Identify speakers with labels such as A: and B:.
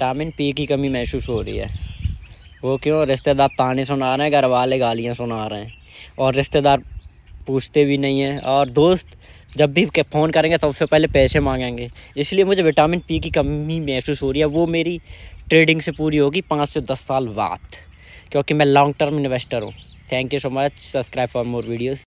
A: vitamin P की कमी महसूस हो रही है वो क्यों रिश्तेदार ताने सुना रहे हैं घर वाले गालियाँ सुना रहे हैं और रिश्तेदार पूछते भी नहीं हैं और दोस्त जब भी फ़ोन करेंगे तो उससे पहले पैसे मांगेंगे इसलिए मुझे विटामिन पी की कमी महसूस हो रही है वो मेरी ट्रेडिंग से पूरी होगी पाँच से दस साल बाद क्योंकि मैं लॉन्ग टर्म इन्वेस्टर हूँ thank you so much subscribe for more videos